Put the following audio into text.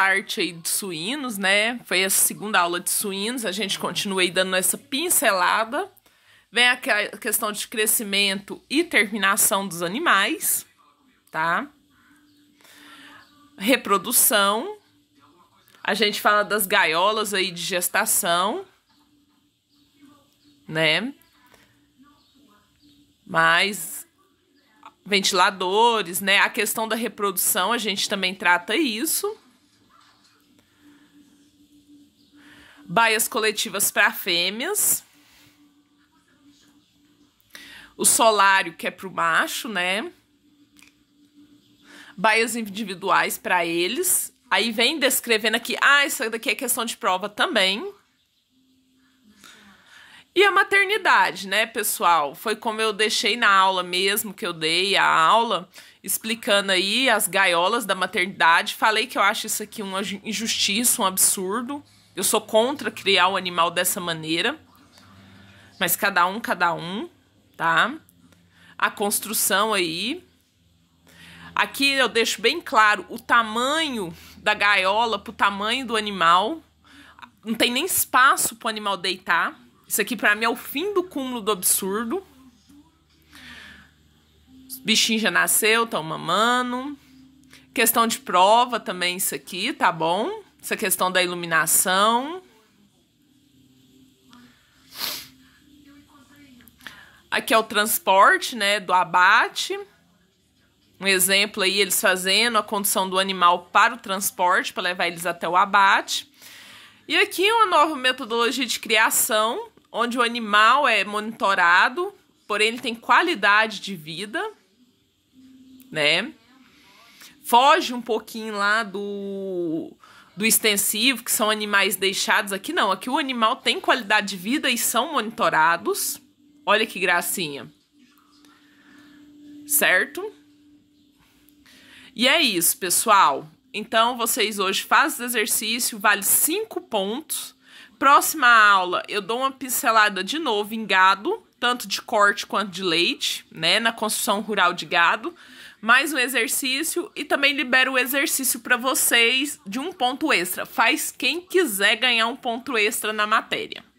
parte aí de suínos, né? Foi a segunda aula de suínos, a gente continua aí dando essa pincelada. Vem a questão de crescimento e terminação dos animais, tá? Reprodução. A gente fala das gaiolas aí de gestação, né? Mas ventiladores, né? A questão da reprodução, a gente também trata isso. baias coletivas para fêmeas. O solário, que é para o macho, né? Baias individuais para eles. Aí vem descrevendo aqui. Ah, isso daqui é questão de prova também. E a maternidade, né, pessoal? Foi como eu deixei na aula mesmo, que eu dei a aula, explicando aí as gaiolas da maternidade. Falei que eu acho isso aqui uma injustiça, um absurdo. Eu sou contra criar o animal dessa maneira, mas cada um, cada um, tá? A construção aí. Aqui eu deixo bem claro o tamanho da gaiola pro tamanho do animal. Não tem nem espaço pro animal deitar. Isso aqui para mim é o fim do cúmulo do absurdo. Bichinho já nasceu, estão mamando. Questão de prova também isso aqui, tá bom? essa questão da iluminação. Aqui é o transporte, né, do abate. Um exemplo aí, eles fazendo a condução do animal para o transporte, para levar eles até o abate. E aqui uma nova metodologia de criação, onde o animal é monitorado, porém ele tem qualidade de vida, né? Foge um pouquinho lá do do extensivo, que são animais deixados aqui, não. Aqui o animal tem qualidade de vida e são monitorados. Olha que gracinha. Certo? E é isso, pessoal. Então, vocês hoje fazem exercício, vale cinco pontos. Próxima aula, eu dou uma pincelada de novo em gado, tanto de corte quanto de leite, né? Na construção rural de gado mais um exercício e também libero o exercício para vocês de um ponto extra. Faz quem quiser ganhar um ponto extra na matéria.